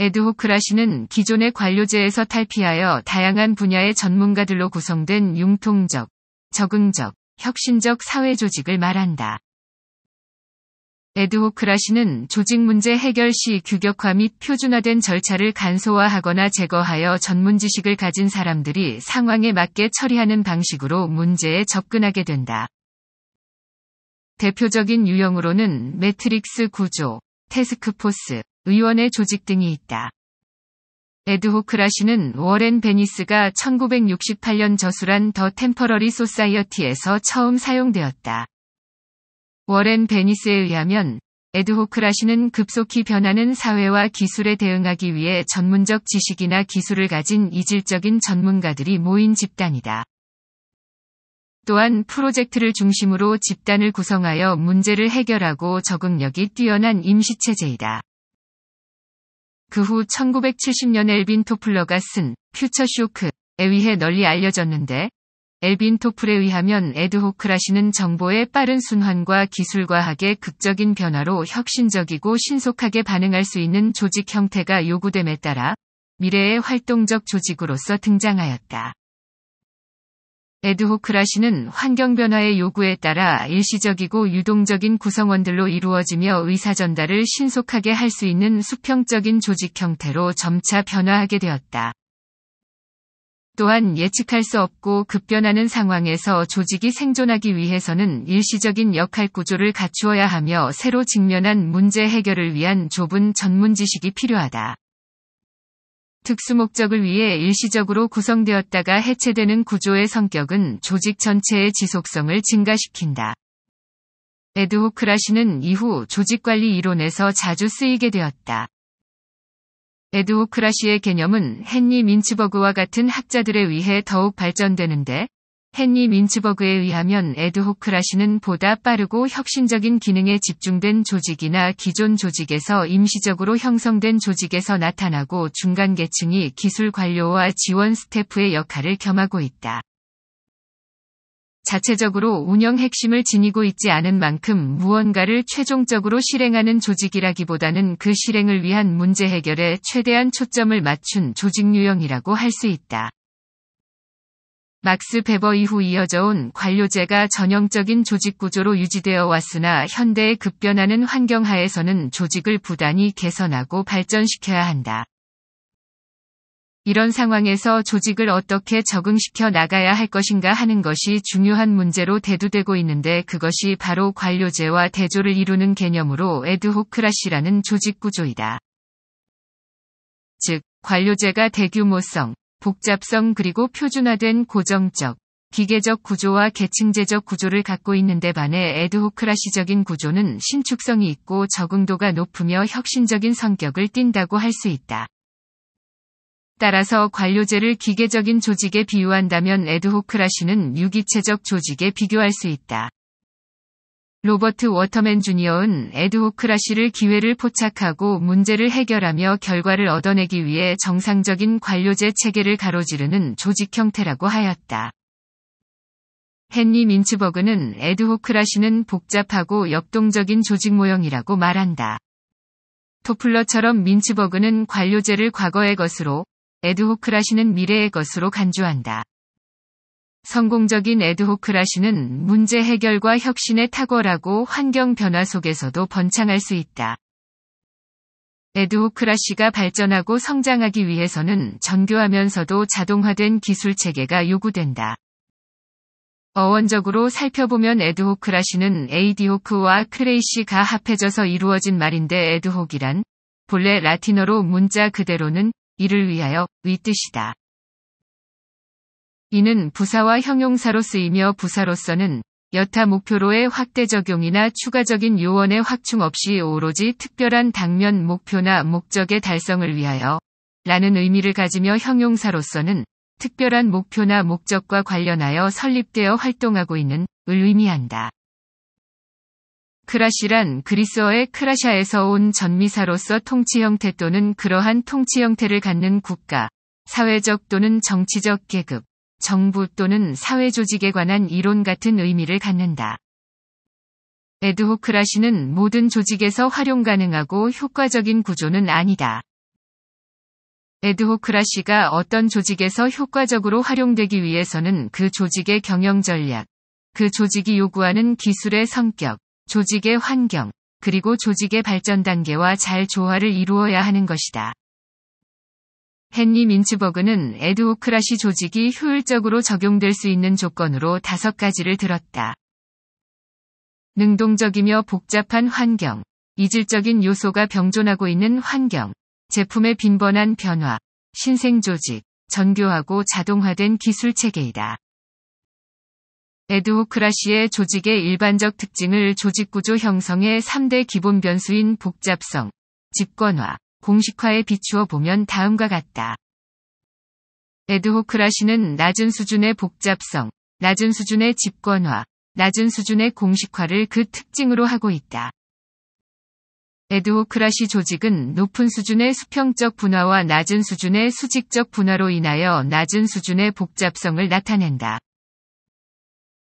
에드호크라시는 기존의 관료제에서 탈피하여 다양한 분야의 전문가들로 구성된 융통적, 적응적, 혁신적 사회 조직을 말한다. 에드호크라시는 조직 문제 해결 시 규격화 및 표준화된 절차를 간소화하거나 제거하여 전문 지식을 가진 사람들이 상황에 맞게 처리하는 방식으로 문제에 접근하게 된다. 대표적인 유형으로는 매트릭스 구조, 테스크포스, 의원의 조직 등이 있다. 에드호크라시는 워렌 베니스가 1968년 저술한 더 템퍼러리 소사이어티에서 처음 사용되었다. 워렌 베니스에 의하면 에드호크라시는 급속히 변하는 사회와 기술에 대응하기 위해 전문적 지식이나 기술을 가진 이질적인 전문가들이 모인 집단이다. 또한 프로젝트를 중심으로 집단을 구성하여 문제를 해결하고 적응력이 뛰어난 임시체제이다. 그후 1970년 엘빈 토플러가 쓴 퓨처 쇼크에 의해 널리 알려졌는데 엘빈 토플에 의하면 에드호크라시는 정보의 빠른 순환과 기술과학의 극적인 변화로 혁신적이고 신속하게 반응할 수 있는 조직 형태가 요구됨에 따라 미래의 활동적 조직으로서 등장하였다. 에드호크 라시는 환경 변화의 요구에 따라 일시적이고 유동적인 구성원들로 이루어지며 의사 전달을 신속하게 할 수 있는 수평적인 조직 형태로 점차 변화하게 되었다. 또한 예측할 수 없고 급변하는 상황에서 조직이 생존하기 위해서는 일시적인 역할 구조를 갖추어야 하며 새로 직면한 문제 해결을 위한 좁은 전문 지식이 필요하다. 특수 목적을 위해 일시적으로 구성되었다가 해체되는 구조의 성격은 조직 전체의 지속성을 증가시킨다. 에드호크라시는 이후 조직관리 이론에서 자주 쓰이게 되었다. 에드호크라시의 개념은 헨리 민츠버그와 같은 학자들에 의해 더욱 발전되는데 헨리 민츠버그에 의하면 에드호크라시는 보다 빠르고 혁신적인 기능에 집중된 조직이나 기존 조직에서 임시적으로 형성된 조직에서 나타나고 중간 계층이 기술 관료와 지원 스태프의 역할을 겸하고 있다. 자체적으로 운영 핵심을 지니고 있지 않은 만큼 무언가를 최종적으로 실행하는 조직이라기보다는 그 실행을 위한 문제 해결에 최대한 초점을 맞춘 조직 유형이라고 할 수 있다. 막스 베버 이후 이어져온 관료제가 전형적인 조직구조로 유지되어 왔으나 현대의 급변하는 환경하에서는 조직을 부단히 개선하고 발전시켜야 한다. 이런 상황에서 조직을 어떻게 적응시켜 나가야 할 것인가 하는 것이 중요한 문제로 대두되고 있는데 그것이 바로 관료제와 대조를 이루는 개념으로 에드호크라시라는 조직구조이다. 즉, 관료제가 대규모성, 복잡성 그리고 표준화된 고정적, 기계적 구조와 계층제적 구조를 갖고 있는데 반해 에드호크라시적인 구조는 신축성이 있고 적응도가 높으며 혁신적인 성격을 띈다고 할 수 있다. 따라서 관료제를 기계적인 조직에 비유한다면 에드호크라시는 유기체적 조직에 비교할 수 있다. 로버트 워터맨 주니어은 에드호크라시를 기회를 포착하고 문제를 해결하며 결과를 얻어내기 위해 정상적인 관료제 체계를 가로지르는 조직 형태라고 하였다. 헨리 민츠버그는 에드호크라시는 복잡하고 역동적인 조직 모형이라고 말한다. 토플러처럼 민츠버그는 관료제를 과거의 것으로, 에드호크라시는 미래의 것으로 간주한다. 성공적인 에드호크라시는 문제 해결과 혁신에 탁월하고 환경 변화 속에서도 번창할 수 있다. 에드호크라시가 발전하고 성장하기 위해서는 정교하면서도 자동화된 기술 체계가 요구된다. 어원적으로 살펴보면 에드호크라시는 에이디호크와 크레이시가 합해져서 이루어진 말인데 에드호이란 본래 라틴어로 문자 그대로는 이를 위하여 위 뜻이다. 이는 부사와 형용사로 쓰이며 부사로서는 여타 목표로의 확대 적용이나 추가적인 요원의 확충 없이 오로지 특별한 당면 목표나 목적의 달성을 위하여 라는 의미를 가지며 형용사로서는 특별한 목표나 목적과 관련하여 설립되어 활동하고 있는 을 의미한다. 크라시란 그리스어의 크라샤에서 온 전미사로서 통치 형태 또는 그러한 통치 형태를 갖는 국가, 사회적 또는 정치적 계급, 정부 또는 사회조직에 관한 이론 같은 의미를 갖는다. 에드호크라시는 모든 조직에서 활용 가능하고 효과적인 구조는 아니다. 에드호크라시가 어떤 조직에서 효과적으로 활용되기 위해서는 그 조직의 경영 전략, 그 조직이 요구하는 기술의 성격, 조직의 환경, 그리고 조직의 발전 단계와 잘 조화를 이루어야 하는 것이다. 헨리 민츠버그는 에드오크라시 조직이 효율적으로 적용될 수 있는 조건으로 다섯 가지를 들었다. 능동적이며 복잡한 환경, 이질적인 요소가 병존하고 있는 환경, 제품의 빈번한 변화, 신생 조직, 전교하고 자동화된 기술 체계이다. 에드호크라시의 조직의 일반적 특징을 조직구조 형성의 3대 기본 변수인 복잡성, 집권화, 공식화에 비추어 보면 다음과 같다. 에드호크라시는 낮은 수준의 복잡성, 낮은 수준의 집권화, 낮은 수준의 공식화를 그 특징으로 하고 있다. 에드호크라시 조직은 높은 수준의 수평적 분화와 낮은 수준의 수직적 분화로 인하여 낮은 수준의 복잡성을 나타낸다.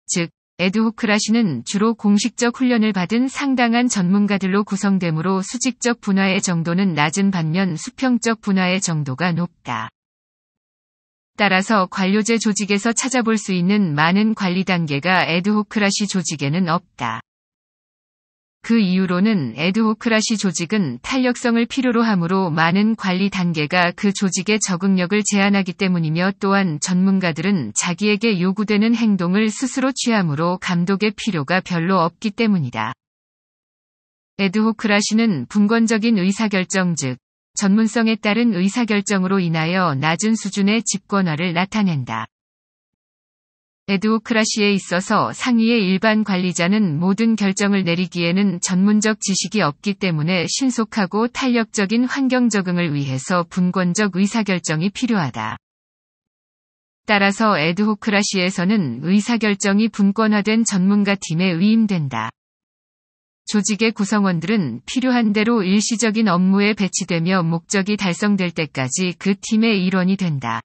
즉, 에드호크라시는 주로 공식적 훈련을 받은 상당한 전문가들로 구성되므로 수직적 분화의 정도는 낮은 반면 수평적 분화의 정도가 높다. 따라서 관료제 조직에서 찾아볼 수 있는 많은 관리 단계가 에드호크라시 조직에는 없다. 그 이후로는 에드호크라시 조직은 탄력성을 필요로 하므로 많은 관리 단계가 그 조직의 적응력을 제한하기 때문이며 또한 전문가들은 자기에게 요구되는 행동을 스스로 취함으로 감독의 필요가 별로 없기 때문이다. 에드호크라시는 분권적인 의사결정 즉 전문성에 따른 의사결정으로 인하여 낮은 수준의 집권화를 나타낸다. 에드오크라시에 있어서 상위의 일반 관리자는 모든 결정을 내리기에는 전문적 지식이 없기 때문에 신속하고 탄력적인 환경 적응을 위해서 분권적 의사결정이 필요하다. 따라서 에드호크라시에서는 의사결정이 분권화된 전문가 팀에 위임된다. 조직의 구성원들은 필요한 대로 일시적인 업무에 배치되며 목적이 달성될 때까지 그 팀의 일원이 된다.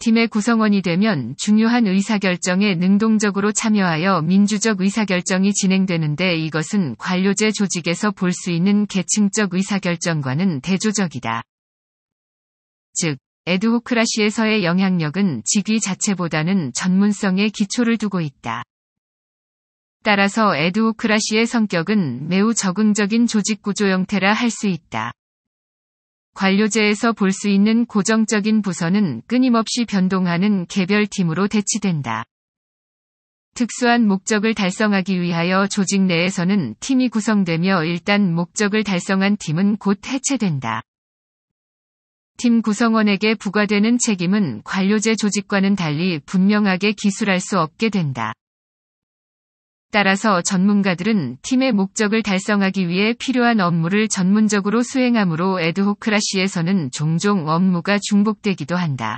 팀의 구성원이 되면 중요한 의사결정에 능동적으로 참여하여 민주적 의사결정이 진행되는데 이것은 관료제 조직에서 볼 수 있는 계층적 의사결정과는 대조적이다. 즉, 에드호크라시에서의 영향력은 직위 자체보다는 전문성에 기초를 두고 있다. 따라서 에드호크라시의 성격은 매우 적응적인 조직구조 형태라 할 수 있다. 관료제에서 볼 수 있는 고정적인 부서는 끊임없이 변동하는 개별팀으로 대치된다. 특수한 목적을 달성하기 위하여 조직 내에서는 팀이 구성되며 일단 목적을 달성한 팀은 곧 해체된다. 팀 구성원에게 부과되는 책임은 관료제 조직과는 달리 분명하게 기술할 수 없게 된다. 따라서 전문가들은 팀의 목적을 달성하기 위해 필요한 업무를 전문적으로 수행하므로 에드호크라시에서는 종종 업무가 중복되기도 한다.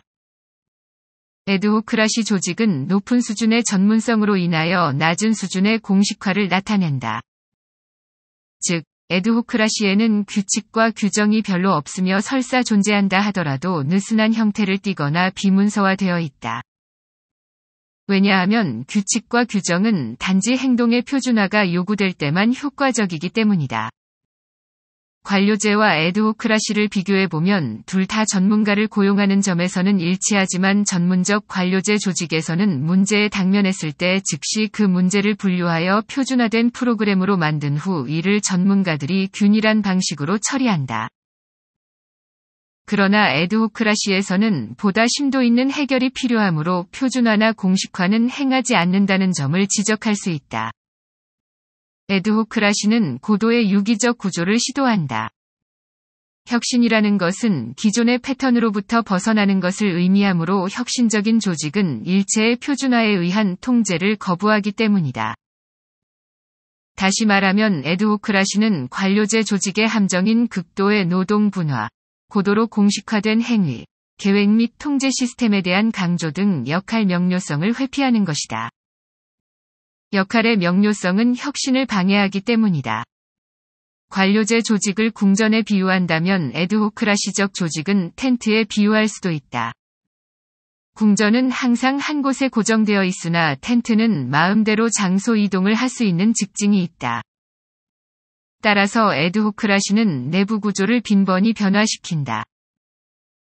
에드호크라시 조직은 높은 수준의 전문성으로 인하여 낮은 수준의 공식화를 나타낸다. 즉, 에드호크라시에는 규칙과 규정이 별로 없으며 설사 존재한다 하더라도 느슨한 형태를 띠거나 비문서화되어 있다. 왜냐하면 규칙과 규정은 단지 행동의 표준화가 요구될 때만 효과적이기 때문이다. 관료제와 에드호크라시를 비교해보면 둘 다 전문가를 고용하는 점에서는 일치하지만 전문적 관료제 조직에서는 문제에 당면했을 때 즉시 그 문제를 분류하여 표준화된 프로그램으로 만든 후 이를 전문가들이 균일한 방식으로 처리한다. 그러나 에드호크라시에서는 보다 심도 있는 해결이 필요하므로 표준화나 공식화는 행하지 않는다는 점을 지적할 수 있다. 에드호크라시는 고도의 유기적 구조를 시도한다. 혁신이라는 것은 기존의 패턴으로부터 벗어나는 것을 의미하므로 혁신적인 조직은 일체의 표준화에 의한 통제를 거부하기 때문이다. 다시 말하면 에드호크라시는 관료제 조직의 함정인 극도의 노동 분화, 고도로 공식화된 행위, 계획 및 통제 시스템에 대한 강조 등 역할 명료성을 회피하는 것이다. 역할의 명료성은 혁신을 방해하기 때문이다. 관료제 조직을 궁전에 비유한다면 에드호크라시적 조직은 텐트에 비유할 수도 있다. 궁전은 항상 한 곳에 고정되어 있으나 텐트는 마음대로 장소 이동을 할 수 있는 직징이 있다. 따라서 에드호크라시는 내부 구조를 빈번히 변화시킨다.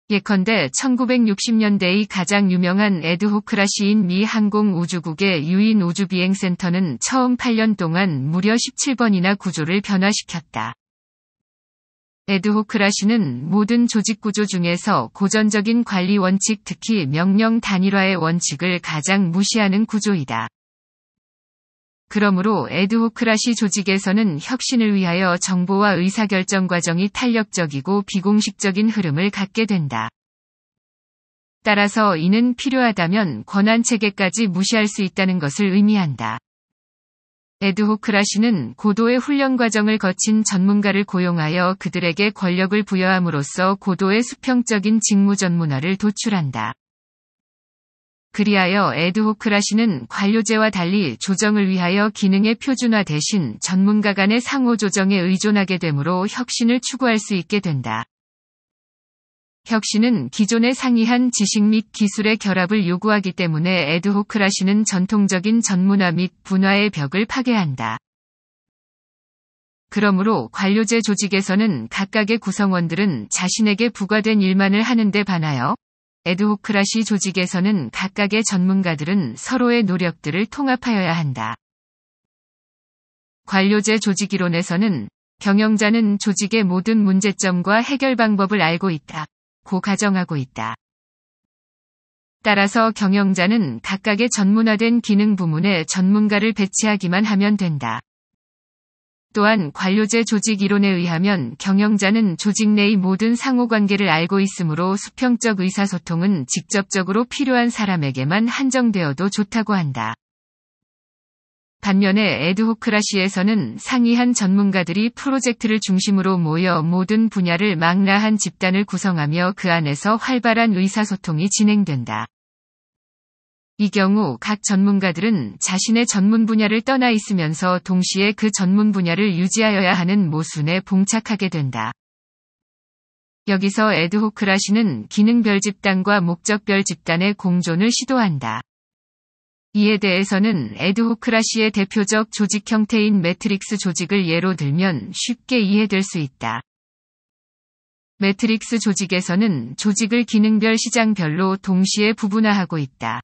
예컨대 1960년대의 가장 유명한 에드호크라시인 미 항공우주국의 유인 우주비행센터는 처음 8년 동안 무려 17번이나 구조를 변화시켰다. 에드호크라시는 모든 조직구조 중에서 고전적인 관리 원칙 특히 명령 단일화의 원칙을 가장 무시하는 구조이다. 그러므로 에드호크라시 조직에서는 혁신을 위하여 정보와 의사결정 과정이 탄력적이고 비공식적인 흐름을 갖게 된다. 따라서 이는 필요하다면 권한 체계까지 무시할 수 있다는 것을 의미한다. 에드호크라시는 고도의 훈련 과정을 거친 전문가를 고용하여 그들에게 권력을 부여함으로써 고도의 수평적인 직무 전문화를 도출한다. 그리하여 에드호크라시는 관료제와 달리 조정을 위하여 기능의 표준화 대신 전문가 간의 상호 조정에 의존하게 되므로 혁신을 추구할 수 있게 된다. 혁신은 기존의 상이한 지식 및 기술의 결합을 요구하기 때문에 에드호크라시는 전통적인 전문화 및 분화의 벽을 파괴한다. 그러므로 관료제 조직에서는 각각의 구성원들은 자신에게 부과된 일만을 하는데 반하여 에드오크라시 조직에서는 각각의 전문가들은 서로의 노력들을 통합하여야 한다. 관료제 조직 이론에서는 경영자는 조직의 모든 문제점과 해결 방법을 알고 있다. 고 가정하고 있다. 따라서 경영자는 각각의 전문화된 기능 부문에 전문가를 배치하기만 하면 된다. 또한 관료제 조직 이론에 의하면 경영자는 조직 내의 모든 상호관계를 알고 있으므로 수평적 의사소통은 직접적으로 필요한 사람에게만 한정되어도 좋다고 한다. 반면에 에드호크라시에서는 상위한 전문가들이 프로젝트를 중심으로 모여 모든 분야를 망라한 집단을 구성하며 그 안에서 활발한 의사소통이 진행된다. 이 경우 각 전문가들은 자신의 전문 분야를 떠나 있으면서 동시에 그 전문 분야를 유지하여야 하는 모순에 봉착하게 된다. 여기서 에드호크라시는 기능별 집단과 목적별 집단의 공존을 시도한다. 이에 대해서는 에드호크라시의 대표적 조직 형태인 매트릭스 조직을 예로 들면 쉽게 이해될 수 있다. 매트릭스 조직에서는 조직을 기능별 시장별로 동시에 부분화하고 있다.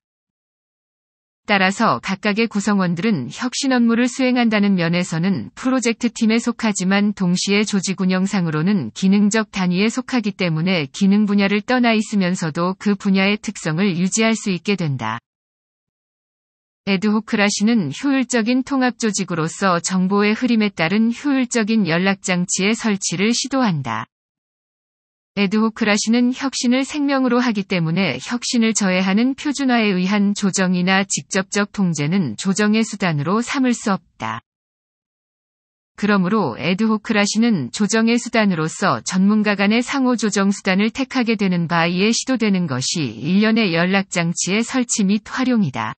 따라서 각각의 구성원들은 혁신 업무를 수행한다는 면에서는 프로젝트 팀에 속하지만 동시에 조직 운영상으로는 기능적 단위에 속하기 때문에 기능 분야를 떠나 있으면서도 그 분야의 특성을 유지할 수 있게 된다. 에드호크라시는 효율적인 통합 조직으로서 정보의 흐림에 따른 효율적인 연락장치의 설치를 시도한다. 에드호크라시는 혁신을 생명으로 하기 때문에 혁신을 저해하는 표준화에 의한 조정이나 직접적 통제는 조정의 수단으로 삼을 수 없다. 그러므로 에드호크라시는 조정의 수단으로서 전문가 간의 상호 조정 수단을 택하게 되는 바 이에 시도되는 것이 일련의 연락장치의 설치 및 활용이다.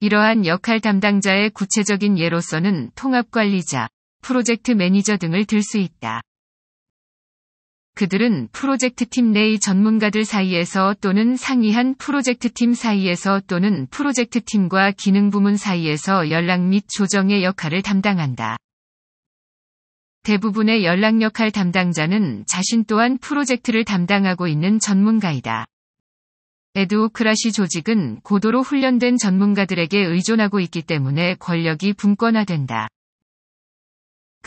이러한 역할 담당자의 구체적인 예로서는 통합관리자, 프로젝트 매니저 등을 들 수 있다. 그들은 프로젝트팀 내의 전문가들 사이에서 또는 상이한 프로젝트팀 사이에서 또는 프로젝트팀과 기능부문 사이에서 연락 및 조정의 역할을 담당한다. 대부분의 연락 역할 담당자는 자신 또한 프로젝트를 담당하고 있는 전문가이다. 에드오크라시 조직은 고도로 훈련된 전문가들에게 의존하고 있기 때문에 권력이 분권화된다.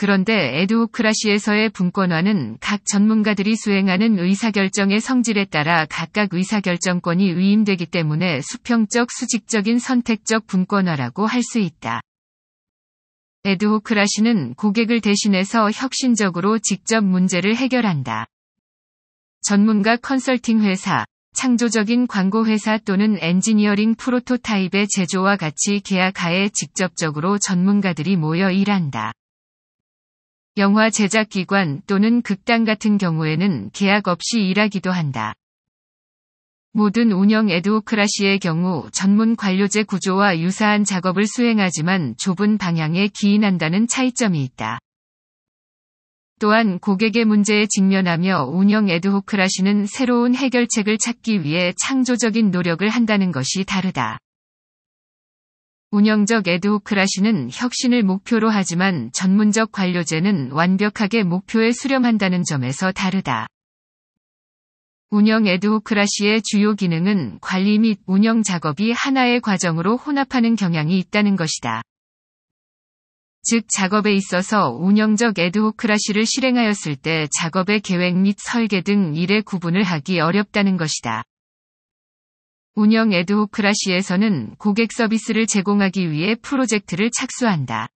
그런데 에드오크라시에서의 분권화는 각 전문가들이 수행하는 의사결정의 성질에 따라 각각 의사결정권이 위임되기 때문에 수평적 수직적인 선택적 분권화라고 할 수 있다. 에드호크라시는 고객을 대신해서 혁신적으로 직접 문제를 해결한다. 전문가 컨설팅 회사, 창조적인 광고 회사 또는 엔지니어링 프로토타입의 제조와 같이 계약하에 직접적으로 전문가들이 모여 일한다. 영화 제작기관 또는 극단 같은 경우에는 계약 없이 일하기도 한다. 모든 운영 에드오크라시의 경우 전문 관료제 구조와 유사한 작업을 수행하지만 좁은 방향에 기인한다는 차이점이 있다. 또한 고객의 문제에 직면하며 운영 에드호크라시는 새로운 해결책을 찾기 위해 창조적인 노력을 한다는 것이 다르다. 운영적 에드호크라시는 혁신을 목표로 하지만 전문적 관료제는 완벽하게 목표에 수렴한다는 점에서 다르다. 운영 에드호크라시의 주요 기능은 관리 및 운영 작업이 하나의 과정으로 혼합하는 경향이 있다는 것이다. 즉 작업에 있어서 운영적 에드호크라시를 실행하였을 때 작업의 계획 및 설계 등 일의 구분을 하기 어렵다는 것이다. 운영 에드호크라시에서는 고객 서비스를 제공하기 위해 프로젝트를 착수한다.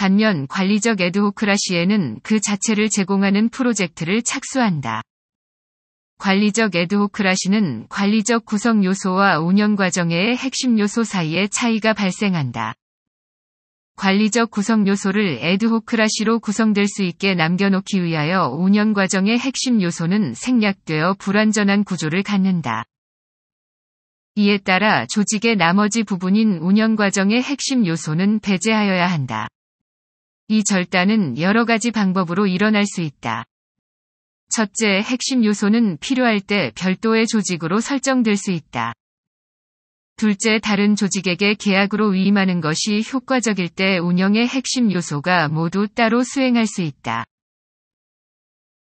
반면 관리적 에드호크라 시에는 그 자체를 제공하는 프로젝트를 착수한다. 관리적 에드호크라시는 관리적 구성 요소와 운영 과정의 핵심 요소 사이에 차이가 발생한다. 관리적 구성 요소를 에드호크라시로 구성될 수 있게 남겨놓기 위하여 운영 과정의 핵심 요소는 생략되어 불완전한 구조를 갖는다. 이에 따라 조직의 나머지 부분인 운영 과정의 핵심 요소는 배제하여야 한다. 이 절단은 여러 가지 방법으로 일어날 수 있다. 첫째, 핵심 요소는 필요할 때 별도의 조직으로 설정될 수 있다. 둘째, 다른 조직에게 계약으로 위임하는 것이 효과적일 때 운영의 핵심 요소가 모두 따로 수행할 수 있다.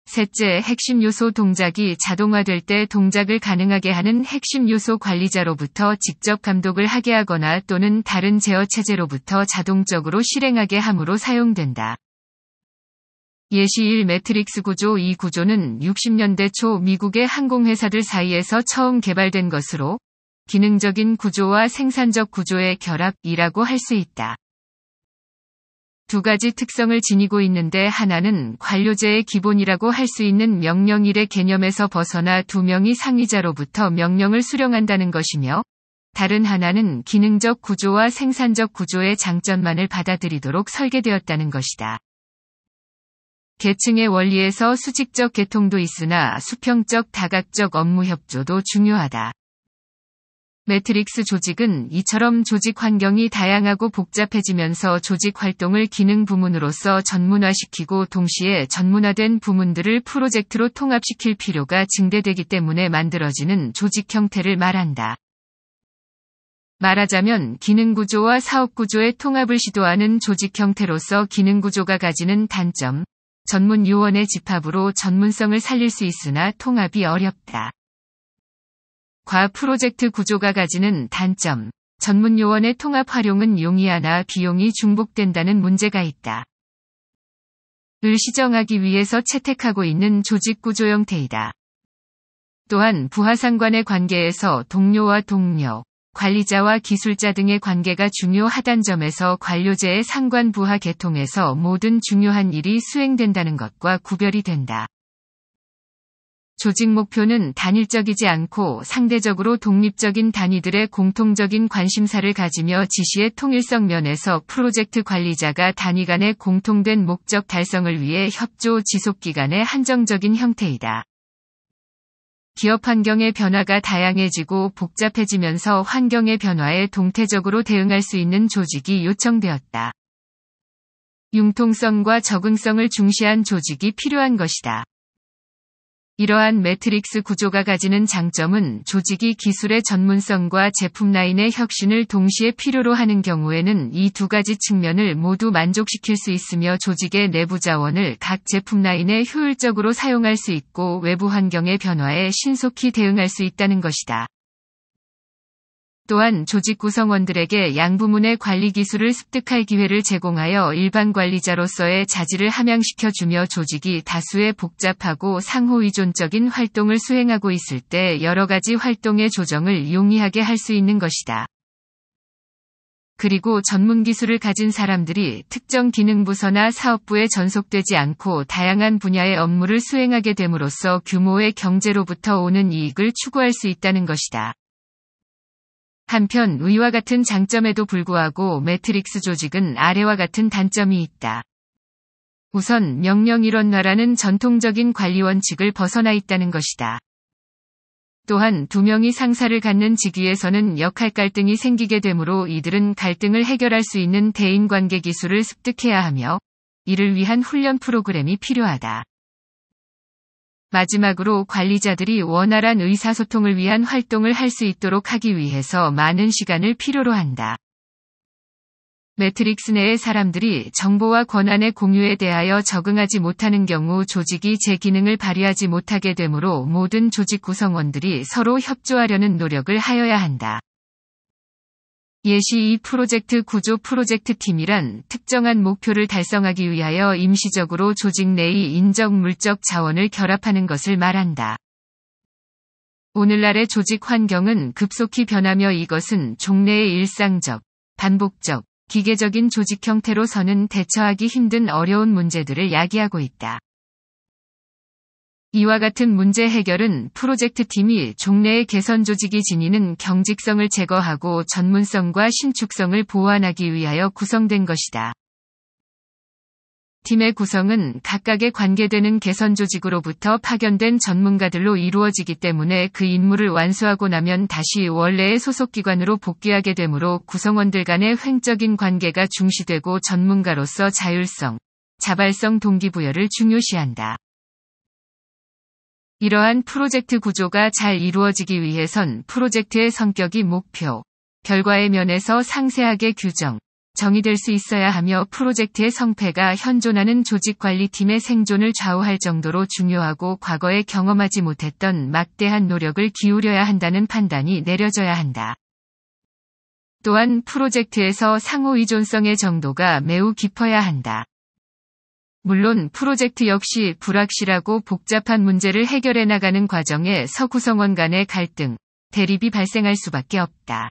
셋째, 핵심 요소 동작이 자동화될 때 동작을 가능하게 하는 핵심 요소 관리자로부터 직접 감독을 하게 하거나 또는 다른 제어 체제로부터 자동적으로 실행하게 함으로 사용된다. 예시 1 매트릭스 구조 이 구조는 60년대 초 미국의 항공회사들 사이에서 처음 개발된 것으로 기능적인 구조와 생산적 구조의 결합이라고 할 수 있다. 두 가지 특성을 지니고 있는데 하나는 관료제의 기본이라고 할 수 있는 명령일의 개념에서 벗어나 두 명이 상위자로부터 명령을 수령한다는 것이며 다른 하나는 기능적 구조와 생산적 구조의 장점만을 받아들이도록 설계되었다는 것이다. 계층의 원리에서 수직적 계통도 있으나 수평적 다각적 업무 협조도 중요하다. 매트릭스 조직은 이처럼 조직 환경이 다양하고 복잡해지면서 조직 활동을 기능 부문으로서 전문화시키고 동시에 전문화된 부문들을 프로젝트로 통합시킬 필요가 증대되기 때문에 만들어지는 조직 형태를 말한다. 말하자면 기능구조와 사업구조의 통합을 시도하는 조직 형태로서 기능구조가 가지는 단점, 전문 요원의 집합으로 전문성을 살릴 수 있으나 통합이 어렵다. 과 프로젝트 구조가 가지는 단점. 전문 요원의 통합 활용은 용이하나 비용이 중복된다는 문제가 있다. 을 시정하기 위해서 채택하고 있는 조직 구조 형태이다. 또한 부하상관의 관계에서 동료와 동료, 관리자와 기술자 등의 관계가 중요하단 점에서 관료제의 상관 부하 계통에서 모든 중요한 일이 수행된다는 것과 구별이 된다. 조직 목표는 단일적이지 않고 상대적으로 독립적인 단위들의 공통적인 관심사를 가지며 지시의 통일성 면에서 프로젝트 관리자가 단위 간의 공통된 목적 달성을 위해 협조 지속 기간의 한정적인 형태이다. 기업 환경의 변화가 다양해지고 복잡해지면서 환경의 변화에 동태적으로 대응할 수 있는 조직이 요청되었다. 융통성과 적응성을 중시한 조직이 필요한 것이다. 이러한 매트릭스 구조가 가지는 장점은 조직이 기술의 전문성과 제품 라인의 혁신을 동시에 필요로 하는 경우에는 이 두 가지 측면을 모두 만족시킬 수 있으며 조직의 내부 자원을 각 제품 라인에 효율적으로 사용할 수 있고 외부 환경의 변화에 신속히 대응할 수 있다는 것이다. 또한 조직 구성원들에게 양부문의 관리 기술을 습득할 기회를 제공하여 일반 관리자로서의 자질을 함양시켜 주며 조직이 다수의 복잡하고 상호 의존적인 활동을 수행하고 있을 때 여러 가지 활동의 조정을 용이하게 할 수 있는 것이다. 그리고 전문 기술을 가진 사람들이 특정 기능부서나 사업부에 전속되지 않고 다양한 분야의 업무를 수행하게 됨으로써 규모의 경제로부터 오는 이익을 추구할 수 있다는 것이다. 한편 위와 같은 장점에도 불구하고 매트릭스 조직은 아래와 같은 단점이 있다. 우선 명령 이론화라는 전통적인 관리 원칙을 벗어나 있다는 것이다. 또한 두 명이 상사를 갖는 직위에서는 역할 갈등이 생기게 되므로 이들은 갈등을 해결할 수 있는 대인관계 기술을 습득해야 하며 이를 위한 훈련 프로그램이 필요하다. 마지막으로 관리자들이 원활한 의사소통을 위한 활동을 할 수 있도록 하기 위해서 많은 시간을 필요로 한다. 매트릭스 내의 사람들이 정보와 권한의 공유에 대하여 적응하지 못하는 경우 조직이 제 기능을 발휘하지 못하게 되므로 모든 조직 구성원들이 서로 협조하려는 노력을 하여야 한다. 예시 이 프로젝트 구조 프로젝트 팀이란 특정한 목표를 달성하기 위하여 임시적으로 조직 내의 인적 물적 자원을 결합하는 것을 말한다. 오늘날의 조직 환경은 급속히 변하며 이것은 종래의 일상적, 반복적, 기계적인 조직 형태로서는 대처하기 힘든 어려운 문제들을 야기하고 있다. 이와 같은 문제 해결은 프로젝트 팀이 종래의 개선 조직이 지니는 경직성을 제거하고 전문성과 신축성을 보완하기 위하여 구성된 것이다. 팀의 구성은 각각의 관계되는 개선 조직으로부터 파견된 전문가들로 이루어지기 때문에 그 임무를 완수하고 나면 다시 원래의 소속 기관으로 복귀하게 되므로 구성원들 간의 횡적인 관계가 중시되고 전문가로서 자율성, 자발성 동기부여를 중요시한다. 이러한 프로젝트 구조가 잘 이루어지기 위해선 프로젝트의 성격이 목표, 결과의 면에서 상세하게 규정, 정의될 수 있어야 하며 프로젝트의 성패가 현존하는 조직관리팀의 생존을 좌우할 정도로 중요하고 과거에 경험하지 못했던 막대한 노력을 기울여야 한다는 판단이 내려져야 한다. 또한 프로젝트에서 상호 의존성의 정도가 매우 깊어야 한다. 물론 프로젝트 역시 불확실하고 복잡한 문제를 해결해 나가는 과정에 서구성원 간의 갈등, 대립이 발생할 수밖에 없다.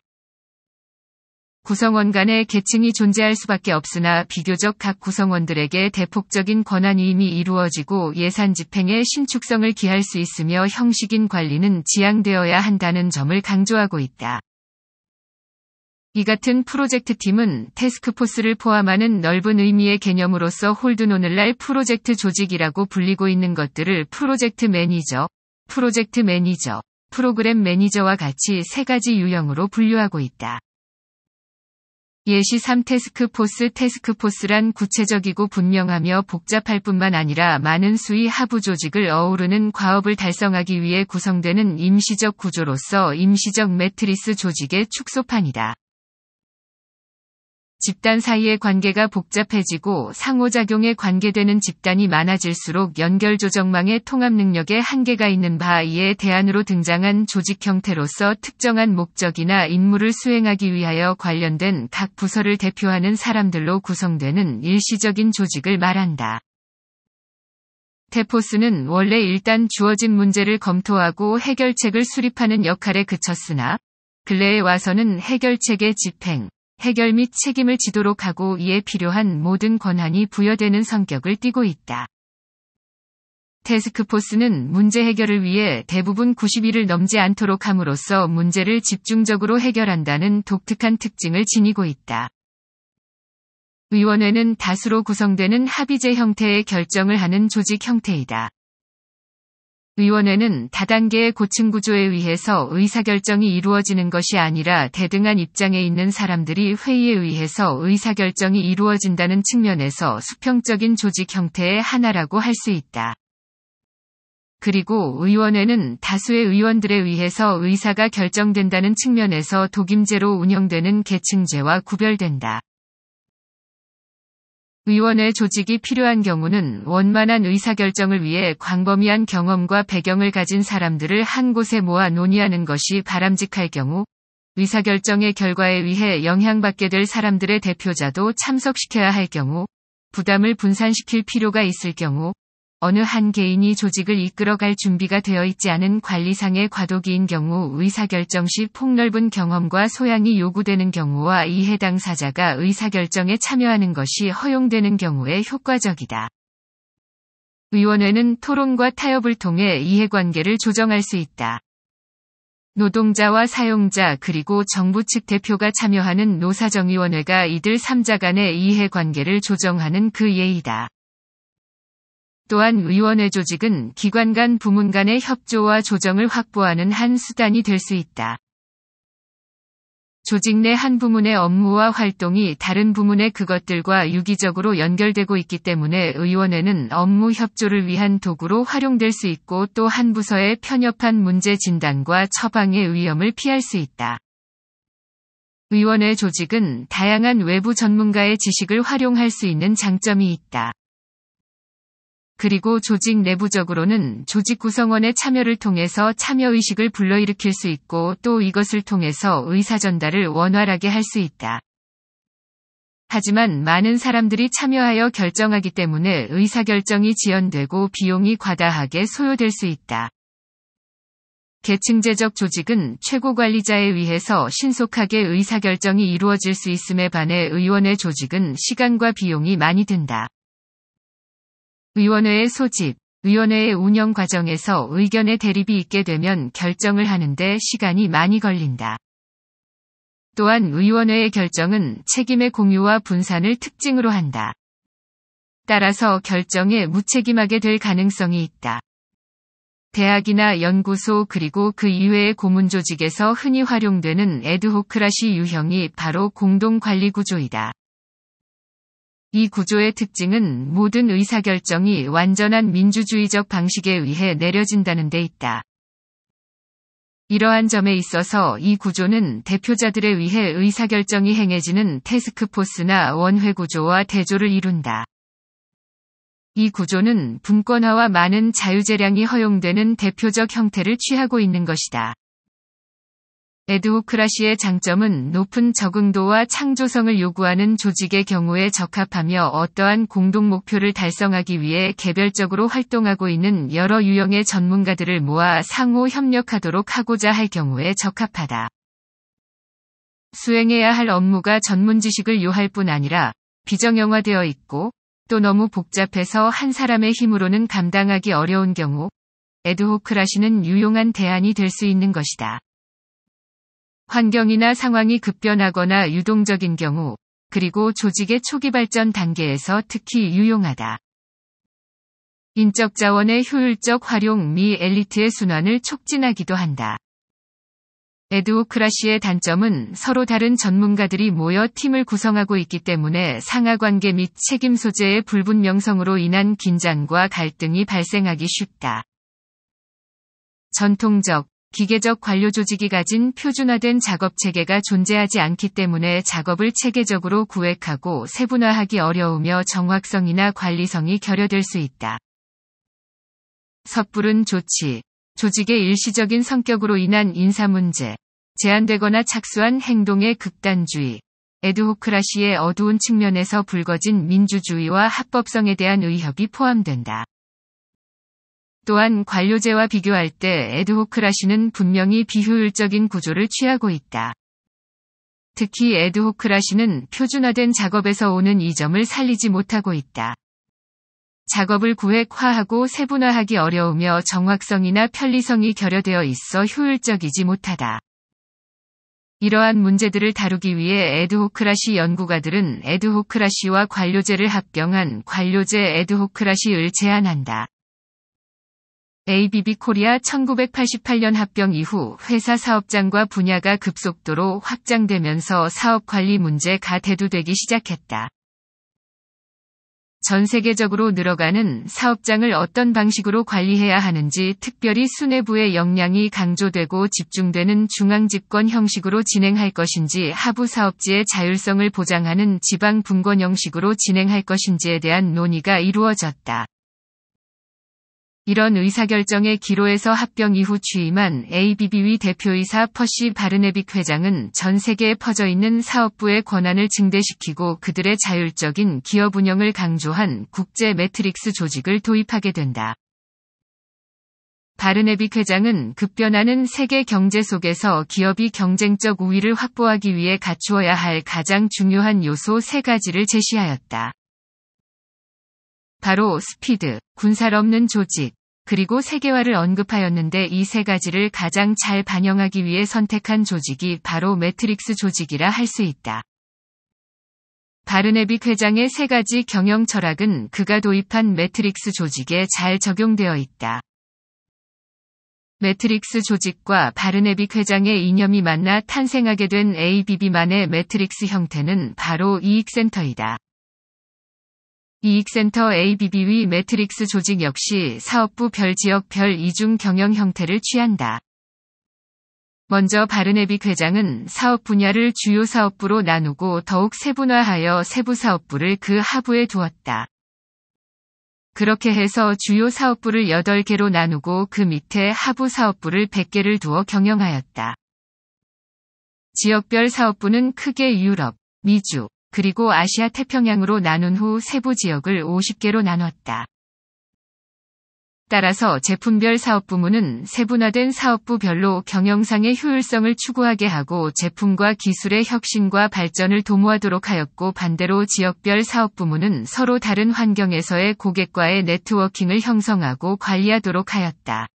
구성원 간의 계층이 존재할 수밖에 없으나 비교적 각 구성원들에게 대폭적인 권한이 이미 이루어지고 예산 집행에 신축성을 기할 수 있으며 형식인 관리는 지양되어야 한다는 점을 강조하고 있다. 이 같은 프로젝트 팀은 테스크포스를 포함하는 넓은 의미의 개념으로서 홀든 오늘날 프로젝트 조직이라고 불리고 있는 것들을 프로젝트 매니저, 프로젝트 매니저, 프로그램 매니저와 같이 세 가지 유형으로 분류하고 있다. 예시 3 테스크포스 테스크포스란 구체적이고 분명하며 복잡할 뿐만 아니라 많은 수의 하부 조직을 어우르는 과업을 달성하기 위해 구성되는 임시적 구조로서 임시적 매트리스 조직의 축소판이다. 집단 사이의 관계가 복잡해지고 상호작용에 관계되는 집단이 많아질수록 연결 조정망의 통합 능력에 한계가 있는 바 이에 대안으로 등장한 조직 형태로서 특정한 목적이나 임무를 수행하기 위하여 관련된 각 부서를 대표하는 사람들로 구성되는 일시적인 조직을 말한다. 테포스는 원래 일단 주어진 문제를 검토하고 해결책을 수립하는 역할에 그쳤으나 근래에 와서는 해결책의 집행, 해결 및 책임을 지도록 하고 이에 필요한 모든 권한이 부여되는 성격을 띠고 있다. 테스크포스는 문제 해결을 위해 대부분 90일을 넘지 않도록 함으로써 문제를 집중적으로 해결한다는 독특한 특징을 지니고 있다. 위원회는 다수로 구성되는 합의제 형태의 결정을 하는 조직 형태이다. 의원회는 다단계의 고층 구조에 의해서 의사결정이 이루어지는 것이 아니라 대등한 입장에 있는 사람들이 회의에 의해서 의사결정이 이루어진다는 측면에서 수평적인 조직 형태의 하나라고 할 수 있다. 그리고 의원회는 다수의 의원들에 의해서 의사가 결정된다는 측면에서 독임제로 운영되는 계층제와 구별된다. 의원의 조직이 필요한 경우는 원만한 의사결정을 위해 광범위한 경험과 배경을 가진 사람들을 한 곳에 모아 논의하는 것이 바람직할 경우 의사결정의 결과에 의해 영향받게 될 사람들의 대표자도 참석시켜야 할 경우 부담을 분산시킬 필요가 있을 경우 어느 한 개인이 조직을 이끌어갈 준비가 되어 있지 않은 관리상의 과도기인 경우 의사결정 시 폭넓은 경험과 소양이 요구되는 경우와 이 해당 사자가 의사결정에 참여하는 것이 허용되는 경우에 효과적이다. 위원회는 토론과 타협을 통해 이해관계를 조정할 수 있다. 노동자와 사용자 그리고 정부 측 대표가 참여하는 노사정위원회가 이들 3자 간의 이해관계를 조정하는 그 예이다. 또한 의원회 조직은 기관 간 부문 간의 협조와 조정을 확보하는 한 수단이 될 수 있다. 조직 내 한 부문의 업무와 활동이 다른 부문의 그것들과 유기적으로 연결되고 있기 때문에 의원회는 업무 협조를 위한 도구로 활용될 수 있고 또 한 부서의 편협한 문제 진단과 처방의 위험을 피할 수 있다. 의원회 조직은 다양한 외부 전문가의 지식을 활용할 수 있는 장점이 있다. 그리고 조직 내부적으로는 조직 구성원의 참여를 통해서 참여의식을 불러일으킬 수 있고 또 이것을 통해서 의사전달을 원활하게 할 수 있다. 하지만 많은 사람들이 참여하여 결정하기 때문에 의사결정이 지연되고 비용이 과다하게 소요될 수 있다. 계층제적 조직은 최고 관리자에 의해서 신속하게 의사결정이 이루어질 수 있음에 반해 의원의 조직은 시간과 비용이 많이 든다. 의원회의 소집, 위원회의 운영 과정에서 의견의 대립이 있게 되면 결정을 하는데 시간이 많이 걸린다. 또한 위원회의 결정은 책임의 공유와 분산을 특징으로 한다. 따라서 결정에 무책임하게 될 가능성이 있다. 대학이나 연구소 그리고 그 이외의 고문 조직에서 흔히 활용되는 에드호크라시 유형이 바로 공동관리 구조이다. 이 구조의 특징은 모든 의사결정이 완전한 민주주의적 방식에 의해 내려진다는 데 있다. 이러한 점에 있어서 이 구조는 대표자들에 의해 의사결정이 행해지는 태스크포스나 원회 구조와 대조를 이룬다. 이 구조는 분권화와 많은 자유재량이 허용되는 대표적 형태를 취하고 있는 것이다. 에드오크라시의 장점은 높은 적응도와 창조성을 요구하는 조직의 경우에 적합하며 어떠한 공동 목표를 달성하기 위해 개별적으로 활동하고 있는 여러 유형의 전문가들을 모아 상호 협력하도록 하고자 할 경우에 적합하다. 수행해야 할 업무가 전문 지식을 요할 뿐 아니라 비정형화되어 있고 또 너무 복잡해서 한 사람의 힘으로는 감당하기 어려운 경우 에드호크라시는 유용한 대안이 될 수 있는 것이다. 환경이나 상황이 급변하거나 유동적인 경우, 그리고 조직의 초기 발전 단계에서 특히 유용하다. 인적 자원의 효율적 활용 및 엘리트의 순환을 촉진하기도 한다. 에드오크라시의 단점은 서로 다른 전문가들이 모여 팀을 구성하고 있기 때문에 상하 관계 및 책임 소재의 불분명성으로 인한 긴장과 갈등이 발생하기 쉽다. 전통적, 기계적 관료 조직이 가진 표준화된 작업 체계가 존재하지 않기 때문에 작업을 체계적으로 구획하고 세분화하기 어려우며 정확성이나 관리성이 결여될 수 있다. 섣부른 조치, 조직의 일시적인 성격으로 인한 인사 문제, 제한되거나 착수한 행동의 극단주의, 에드호크라시의 어두운 측면에서 불거진 민주주의와 합법성에 대한 의협이 포함된다. 또한 관료제와 비교할 때 에드호크라시는 분명히 비효율적인 구조를 취하고 있다. 특히 에드호크라시는 표준화된 작업에서 오는 이 점을 살리지 못하고 있다. 작업을 구획화하고 세분화하기 어려우며 정확성이나 편리성이 결여되어 있어 효율적이지 못하다. 이러한 문제들을 다루기 위해 에드호크라시 연구가들은 에드호크라시와 관료제를 합병한 관료제 에드호크라시를 제안한다. ABB 코리아 1988년 합병 이후 회사 사업장과 분야가 급속도로 확장되면서 사업 관리 문제가 대두되기 시작했다. 전 세계적으로 늘어가는 사업장을 어떤 방식으로 관리해야 하는지 특별히 수뇌부의 역량이 강조되고 집중되는 중앙집권 형식으로 진행할 것인지 하부 사업지의 자율성을 보장하는 지방 분권 형식으로 진행할 것인지에 대한 논의가 이루어졌다. 이런 의사결정의 기로에서 합병 이후 취임한 a b b 위 대표이사 퍼시 바르네빅 회장은 전 세계에 퍼져 있는 사업부의 권한을 증대시키고 그들의 자율적인 기업 운영을 강조한 국제 매트릭스 조직을 도입하게 된다. 바르네빅 회장은 급변하는 세계 경제 속에서 기업이 경쟁적 우위를 확보하기 위해 갖추어야 할 가장 중요한 요소 세 가지를 제시하였다. 바로 스피드, 군살 없는 조직, 그리고 세계화를 언급하였는데 이 세 가지를 가장 잘 반영하기 위해 선택한 조직이 바로 매트릭스 조직이라 할 수 있다. 바르네비 회장의 세 가지 경영 철학은 그가 도입한 매트릭스 조직에 잘 적용되어 있다. 매트릭스 조직과 바르네비 회장의 이념이 만나 탄생하게 된 ABB만의 매트릭스 형태는 바로 이익센터이다. 이익센터 ABB위 매트릭스 조직 역시 사업부 별 지역 별 이중 경영 형태를 취한다. 먼저 바르네비 회장은 사업 분야를 주요 사업부로 나누고 더욱 세분화하여 세부 사업부를 그 하부에 두었다. 그렇게 해서 주요 사업부를 8개로 나누고 그 밑에 하부 사업부를 100개를 두어 경영하였다. 지역별 사업부는 크게 유럽, 미주, 그리고 아시아 태평양으로 나눈 후 세부 지역을 50개로 나눴다. 따라서 제품별 사업 부문은 세분화된 사업부별로 경영상의 효율성을 추구하게 하고 제품과 기술의 혁신과 발전을 도모하도록 하였고 반대로 지역별 사업 부문은 서로 다른 환경에서의 고객과의 네트워킹을 형성하고 관리하도록 하였다.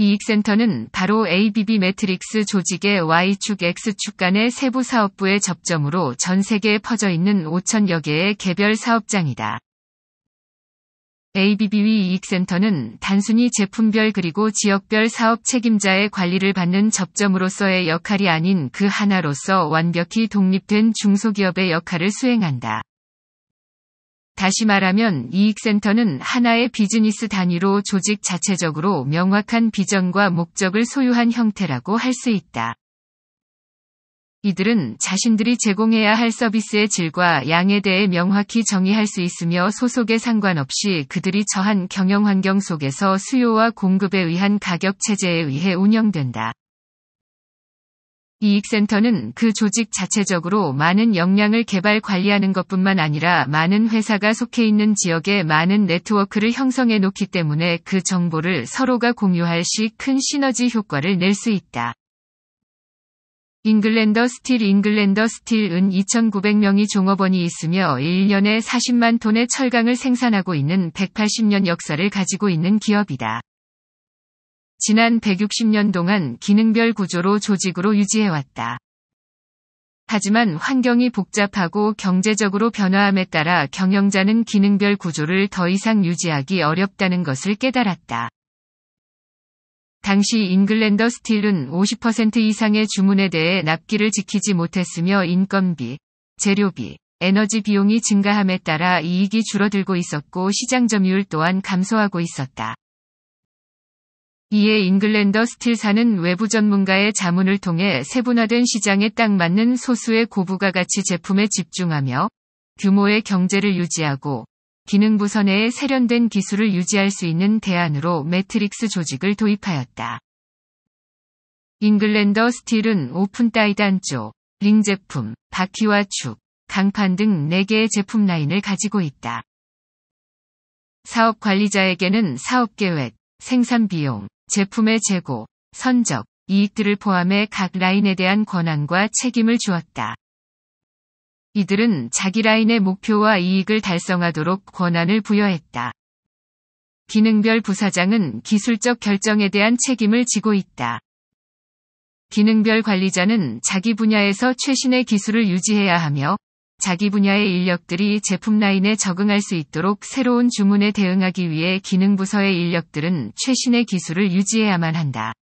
이익센터는 바로 ABB 매트릭스 조직의 Y축 X축 간의 세부 사업부의 접점으로 전 세계에 퍼져 있는 5천여 개의 개별 사업장이다. ABB위 이익센터는 단순히 제품별 그리고 지역별 사업 책임자의 관리를 받는 접점으로서의 역할이 아닌 그 하나로서 완벽히 독립된 중소기업의 역할을 수행한다. 다시 말하면 이익센터는 하나의 비즈니스 단위로 조직 자체적으로 명확한 비전과 목적을 소유한 형태라고 할 수 있다. 이들은 자신들이 제공해야 할 서비스의 질과 양에 대해 명확히 정의할 수 있으며 소속에 상관없이 그들이 처한 경영 환경 속에서 수요와 공급에 의한 가격 체제에 의해 운영된다. 이익센터는 그 조직 자체적으로 많은 역량을 개발 관리하는 것뿐만 아니라 많은 회사가 속해 있는 지역에 많은 네트워크를 형성해 놓기 때문에 그 정보를 서로가 공유할 시 큰 시너지 효과를 낼 수 있다. 잉글랜더 스틸 잉글랜더 스틸은 2,900명이 종업원이 있으며 1년에 40만 톤의 철강을 생산하고 있는 180년 역사를 가지고 있는 기업이다. 지난 160년 동안 기능별 구조로 조직으로 유지해왔다. 하지만 환경이 복잡하고 경제적으로 변화함에 따라 경영자는 기능별 구조를 더 이상 유지하기 어렵다는 것을 깨달았다. 당시 잉글랜더 스틸은 50% 이상의 주문에 대해 납기를 지키지 못했으며 인건비, 재료비, 에너지 비용이 증가함에 따라 이익이 줄어들고 있었고 시장 점유율 또한 감소하고 있었다. 이에 잉글랜더 스틸사는 외부 전문가의 자문을 통해 세분화된 시장에 딱 맞는 소수의 고부가 가치 제품에 집중하며 규모의 경제를 유지하고 기능부선 내의 세련된 기술을 유지할 수 있는 대안으로 매트릭스 조직을 도입하였다. 잉글랜더 스틸은 오픈 따이단조, 링 제품, 바퀴와 축, 강판 등 4개의 제품 라인을 가지고 있다. 사업 관리자에게는 사업 계획, 생산 비용, 제품의 재고, 선적, 이익들을 포함해 각 라인에 대한 권한과 책임을 주었다. 이들은 자기 라인의 목표와 이익을 달성하도록 권한을 부여했다. 기능별 부사장은 기술적 결정에 대한 책임을 지고 있다. 기능별 관리자는 자기 분야에서 최신의 기술을 유지해야 하며 자기 분야의 인력들이 제품 라인에 적응할 수 있도록 새로운 주문에 대응하기 위해 기능 부서의 인력들은 최신의 기술을 유지해야만 한다.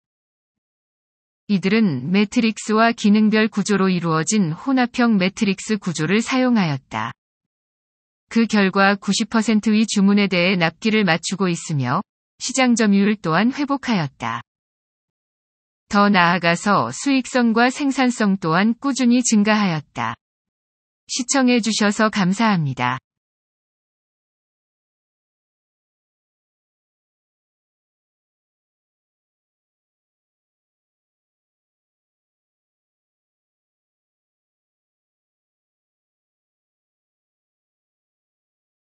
이들은 매트릭스와 기능별 구조로 이루어진 혼합형 매트릭스 구조를 사용하였다. 그 결과 90%의 주문에 대해 납기를 맞추고 있으며 시장 점유율 또한 회복하였다. 더 나아가서 수익성과 생산성 또한 꾸준히 증가하였다. 시청해주셔서 감사합니다.